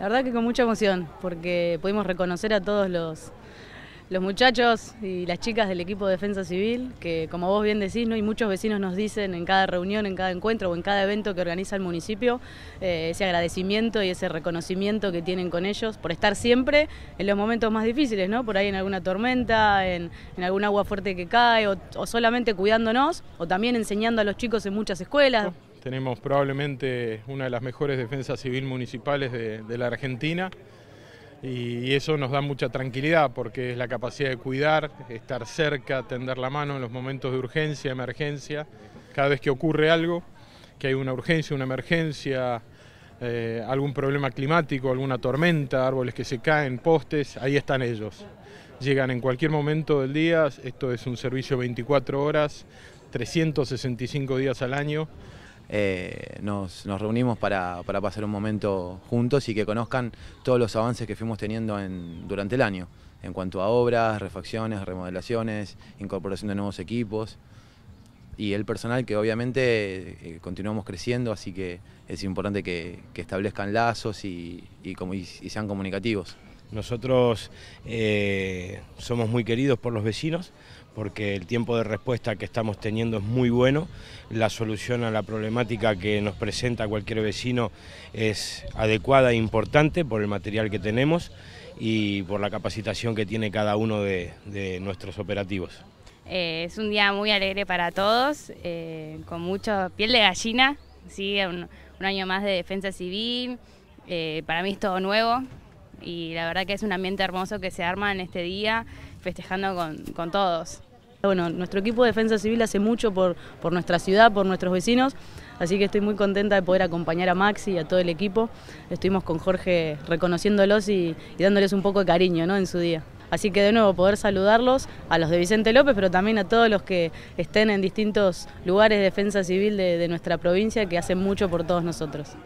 La verdad que con mucha emoción, porque pudimos reconocer a todos los, muchachos y las chicas del equipo de defensa civil, que como vos bien decís, ¿no? y muchos vecinos nos dicen en cada reunión, en cada encuentro o en cada evento que organiza el municipio, eh, ese agradecimiento y ese reconocimiento que tienen con ellos por estar siempre en los momentos más difíciles, ¿no? por ahí en alguna tormenta, en, algún agua fuerte que cae, o, solamente cuidándonos, o también enseñando a los chicos en muchas escuelas. Tenemos probablemente una de las mejores defensas civil municipales de, la Argentina y, eso nos da mucha tranquilidad porque es la capacidad de cuidar, estar cerca, tender la mano en los momentos de urgencia, emergencia. Cada vez que ocurre algo, que hay una urgencia, una emergencia, eh, algún problema climático, alguna tormenta, árboles que se caen, postes, ahí están ellos. Llegan en cualquier momento del día, esto es un servicio 24 horas, 365 días al año eh, nos, reunimos para, pasar un momento juntos y que conozcan todos los avances que fuimos teniendo durante el año, en cuanto a obras, refacciones, remodelaciones, incorporación de nuevos equipos y el personal que obviamente eh, continuamos creciendo, así que es importante que, establezcan lazos y sean comunicativos. Nosotros eh, somos muy queridos por los vecinos porque el tiempo de respuesta que estamos teniendo es muy bueno. La solución a la problemática que nos presenta cualquier vecino es adecuada e importante por el material que tenemos y por la capacitación que tiene cada uno de, nuestros operativos. Eh, es un día muy alegre para todos, eh, con mucho piel de gallina, ¿sí? un año más de defensa civil, para mí es todo nuevo, y la verdad que es un ambiente hermoso que se arma en este día, festejando con, todos. Bueno, nuestro equipo de defensa civil hace mucho por, nuestra ciudad, por nuestros vecinos, así que estoy muy contenta de poder acompañar a Maxi y a todo el equipo. Estuvimos con Jorge reconociéndolos y, dándoles un poco de cariño en su día. Así que de nuevo poder saludarlos a los de Vicente López, pero también a todos los que estén en distintos lugares de defensa civil de, de nuestra provincia que hacen mucho por todos nosotros.